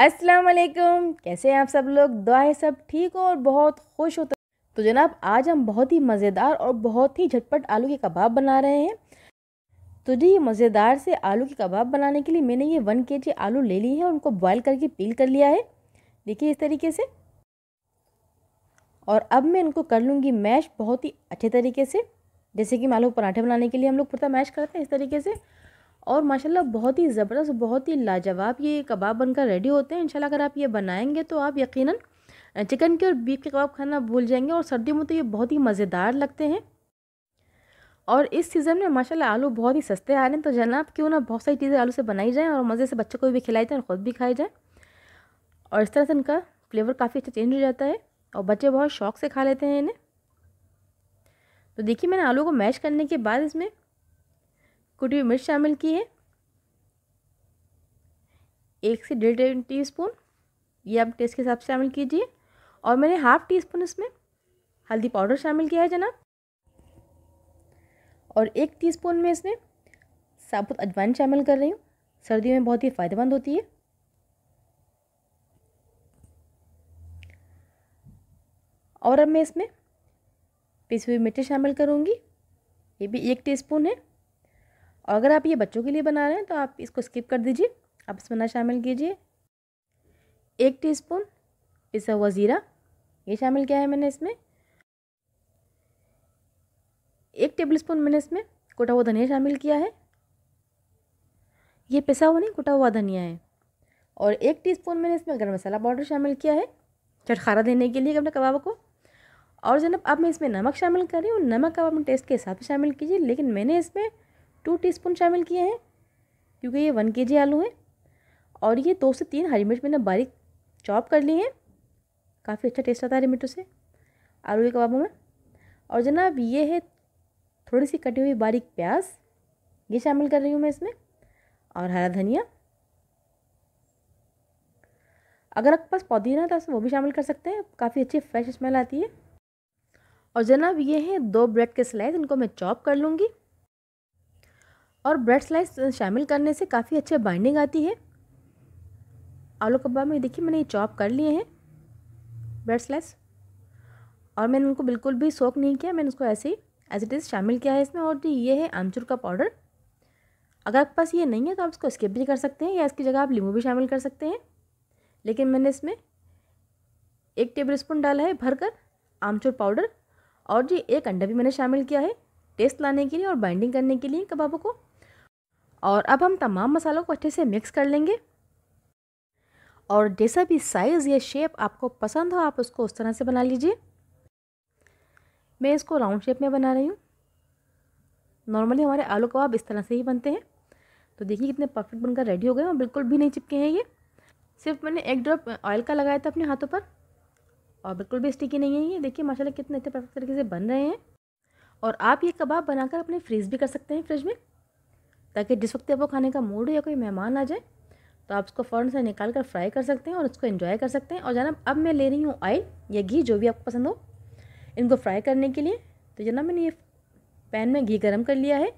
अस्सलाम वालेकुम कैसे हैं आप सब लोग दुआएं सब ठीक हो और बहुत खुश हो तो-, तो जनाब आज हम बहुत ही मज़ेदार और बहुत ही झटपट आलू के कबाब बना रहे हैं तो जी मज़ेदार से आलू के कबाब बनाने के लिए मैंने ये वन के जी आलू ले ली है और उनको बॉयल करके पील कर लिया है देखिए इस तरीके से और अब मैं इनको कर लूँगी मैश बहुत ही अच्छे तरीके से जैसे कि हम आलू पराठे बनाने के लिए हम लोग पूरा मैश करते हैं इस तरीके से और माशाल्लाह बहुत ही ज़बरदस्त बहुत ही लाजवाब ये कबाब बनकर रेडी होते हैं इंशाल्लाह अगर आप ये बनाएंगे तो आप यकीनन चिकन के और बीफ के कबाब खाना भूल जाएंगे और सर्दियों में तो ये बहुत ही मज़ेदार लगते हैं और इस सीज़न में माशाल्लाह आलू बहुत ही सस्ते आ रहे हैं तो जनाब क्यों ना बहुत सारी चीज़ें आलू से बनाई जाएँ और मज़े से बच्चों को भी खिलाई जाएँ और ख़ुद भी खाई जाएँ और इस तरह से इनका फ्लेवर काफ़ी अच्छा चेंज हो जाता है और बच्चे बहुत शौक से खा लेते हैं इन्हें तो देखिए मैंने आलू को मैश करने के बाद इसमें कुटी मिर्च शामिल की है एक से डेढ़ टी स्पून ये आप टेस्ट के हिसाब से शामिल कीजिए और मैंने हाफ़ टी स्पून इसमें हल्दी पाउडर शामिल किया है जनाब और एक टी स्पून में इसमें साबुत अजवाइन शामिल कर रही हूँ सर्दियों में बहुत ही फ़ायदेमंद होती है और अब मैं इसमें पिसी हुई मिर्ची शामिल करूँगी ये भी एक टीस्पून है और अगर आप ये बच्चों के लिए बना रहे हैं तो आप इसको स्किप कर दीजिए आप इसमें ना शामिल कीजिए एक टीस्पून पिसा हुआ ज़ीरा ये शामिल किया है मैंने इसमें एक टेबल स्पून मैंने इसमें कुटा हुआ धनिया शामिल किया है ये पिसा हुआ नहीं कुटा हुआ धनिया है और एक टीस्पून मैंने इसमें गर्म मसाला पाउडर शामिल किया है चटखारा देने के लिए अपने कबाब को और जनाब अब मैं इसमें नमक शामिल कर रही हूँ नमक आप अपने टेस्ट के हिसाब से शामिल कीजिए लेकिन मैंने इसमें टू टीस्पून शामिल किए हैं क्योंकि ये वन के आलू हैं और ये दो से तीन हरी मिर्च मैंने बारीक चॉप कर ली हैं काफ़ी अच्छा टेस्ट आता है हरी मिर्चों से आलू के कबाबों में और जनाब ये है थोड़ी सी कटी हुई बारीक प्याज ये शामिल कर रही हूँ मैं इसमें और हरा धनिया अगर आपके पास पुदीना तो वो भी शामिल कर सकते हैं काफ़ी अच्छी फ्रेश स्मेल आती है और जनाब ये हैं दो ब्रेड के स्लाइस इनको मैं चॉप कर लूँगी और ब्रेड स्लाइस शामिल करने से काफ़ी अच्छे बाइंडिंग आती है आलू कबाब में देखिए मैंने ये चॉप कर लिए हैं ब्रेड स्लाइस और मैंने उनको बिल्कुल भी सोख नहीं किया मैंने उसको ऐसे ही एज इट इज़ शामिल किया है इसमें और ये है आमचूर का पाउडर अगर आपके पास ये नहीं है तो आप इसको स्किप भी कर सकते हैं या इसकी जगह आप लींबू भी शामिल कर सकते हैं लेकिन मैंने इसमें एक टेबल स्पून डाला है भरकर आमचूर पाउडर और जी एक अंडा भी मैंने शामिल किया है टेस्ट लाने के लिए और बाइंडिंग करने के लिए कबाबों को और अब हम तमाम मसालों को अच्छे से मिक्स कर लेंगे और जैसा भी साइज़ या शेप आपको पसंद हो आप उसको उस तरह से बना लीजिए मैं इसको राउंड शेप में बना रही हूँ नॉर्मली हमारे आलू कबाब इस तरह से ही बनते हैं तो देखिए कितने परफेक्ट बनकर रेडी हो गए और बिल्कुल भी नहीं चिपके हैं ये सिर्फ मैंने एक ड्रॉप ऑयल का लगाया था अपने हाथों पर और बिल्कुल भी स्टिकी नहीं है ये देखिए माशाल्लाह कितने अच्छे परफेक्ट तरीके से बन रहे हैं और आप ये कबाब बनाकर अपने फ्रीज भी कर सकते हैं फ्रिज में ताकि जिस वक्त आपको खाने का मूड हो या कोई मेहमान आ जाए तो आप उसको फ़ौरन से निकाल कर फ्राई कर सकते हैं और उसको इन्जॉय कर सकते हैं और जनाब अब मैं ले रही हूँ ऑयल या घी जो भी आपको पसंद हो इनको फ्राई करने के लिए तो जनाब मैंने ये पैन में घी गर्म कर लिया है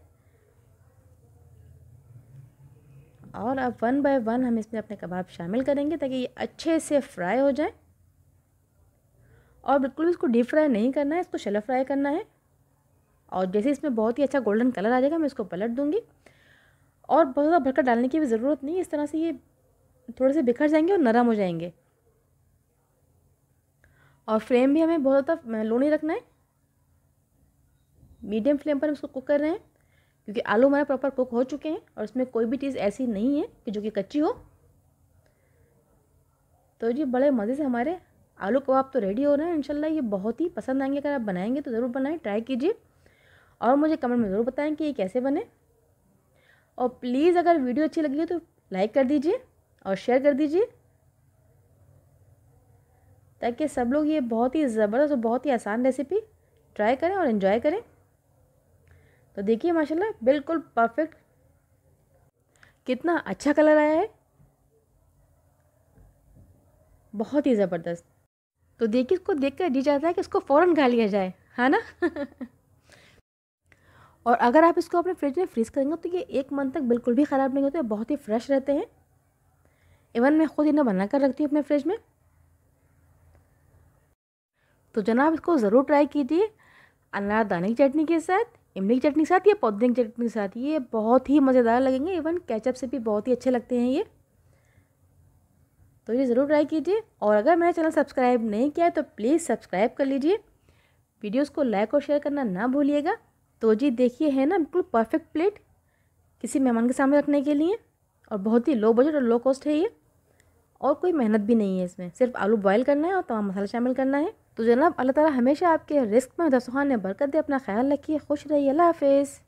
और अब वन बाय वन हम इसमें अपने कबाब शामिल करेंगे ताकि ये अच्छे से फ्राई हो जाए और बिल्कुल भी इसको डीप फ्राई नहीं करना है इसको शेलो फ्राई करना है और जैसे इसमें बहुत ही अच्छा गोल्डन कलर आ जाएगा मैं इसको पलट दूँगी और बहुत ज़्यादा भरकर डालने की भी ज़रूरत नहीं इस तरह से ये थोड़े से बिखर जाएंगे और नरम हो जाएंगे और फ्लेम भी हमें बहुत ज़्यादा लो नहीं रखना है मीडियम फ्लेम पर हम इसको कुक कर रहे हैं क्योंकि आलू हमारे प्रॉपर कुक हो चुके हैं और इसमें कोई भी चीज़ ऐसी नहीं है कि जो कि कच्ची हो तो ये बड़े मज़े से हमारे आलू कबाब तो रेडी हो रहे हैं इंशाल्लाह ये बहुत ही पसंद आएंगे अगर आप बनाएंगे तो ज़रूर बनाएं ट्राई कीजिए और मुझे कमेंट में ज़रूर बताएं कि ये कैसे बने और प्लीज़ अगर वीडियो अच्छी लगी हो तो लाइक कर दीजिए और शेयर कर दीजिए ताकि सब लोग ये बहुत ही ज़बरदस्त और बहुत ही आसान रेसिपी ट्राई करें और इन्जॉय करें तो देखिए माशाल्लाह बिल्कुल परफेक्ट कितना अच्छा कलर आया है बहुत ही ज़बरदस्त तो देखिए इसको देख कर जी चाहता है कि इसको फ़ौरन खा लिया जाए है ना और अगर आप इसको अपने फ्रिज में फ्रीज़ करेंगे तो ये एक मंथ तक बिल्कुल भी ख़राब नहीं होते तो बहुत ही फ्रेश रहते हैं इवन मैं ख़ुद इन्हें बना कर रखती हूँ अपने फ्रिज में तो जनाब इसको ज़रूर ट्राई कीजिए अनारदाने की चटनी के साथ इमली की चटनी के साथ या पौधे की चटनी के साथ ये बहुत ही मज़ेदार लगेंगे इवन कैचअप से भी बहुत ही अच्छे लगते हैं ये तो ये ज़रूर ट्राई कीजिए और अगर मेरा चैनल सब्सक्राइब नहीं किया है तो प्लीज़ सब्सक्राइब कर लीजिए वीडियोस को लाइक और शेयर करना ना भूलिएगा तो जी देखिए है ना बिल्कुल परफेक्ट प्लेट किसी मेहमान के सामने रखने के लिए और बहुत ही लो बजट और लो कॉस्ट है ये और कोई मेहनत भी नहीं है इसमें सिर्फ आलू बॉयल करना है और तमाम मसाला शामिल करना है तो जनाब अल्लाह ताला हमेशा आपके रिस्क में दसहान ने बरकत दे अपना ख्याल रखिए खुश रहिए अल्लाह हाफिज़